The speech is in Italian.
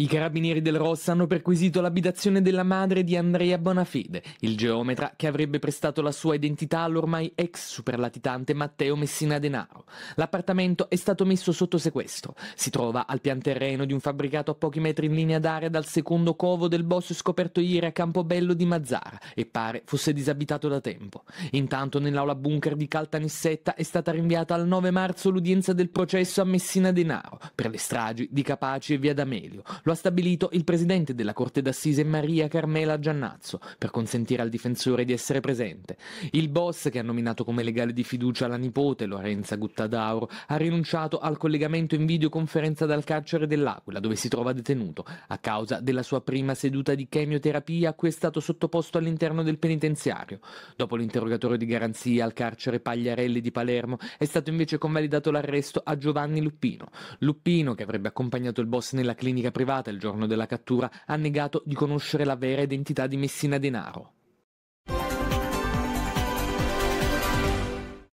I carabinieri del Ross hanno perquisito l'abitazione della madre di Andrea Bonafede, il geometra che avrebbe prestato la sua identità all'ormai ex superlatitante Matteo Messina Denaro. L'appartamento è stato messo sotto sequestro. Si trova al pian terreno di un fabbricato a pochi metri in linea d'aria dal secondo covo del boss scoperto ieri a Campobello di Mazzara e pare fosse disabitato da tempo. Intanto nell'aula bunker di Caltanissetta è stata rinviata al 9 marzo l'udienza del processo a Messina Denaro per le stragi di Capaci e Via D'Amelio. Lo ha stabilito il presidente della Corte d'Assise Maria Carmela Giannazzo per consentire al difensore di essere presente. Il boss, che ha nominato come legale di fiducia la nipote Lorenza Guttadauro, ha rinunciato al collegamento in videoconferenza dal carcere dell'Aquila, dove si trova detenuto, a causa della sua prima seduta di chemioterapia a cui è stato sottoposto all'interno del penitenziario. Dopo l'interrogatorio di garanzia al carcere Pagliarelli di Palermo è stato invece convalidato l'arresto a Giovanni Luppino. Luppino, che avrebbe accompagnato il boss nella clinica privata, arrestata il giorno della cattura, ha negato di conoscere la vera identità di Messina Denaro.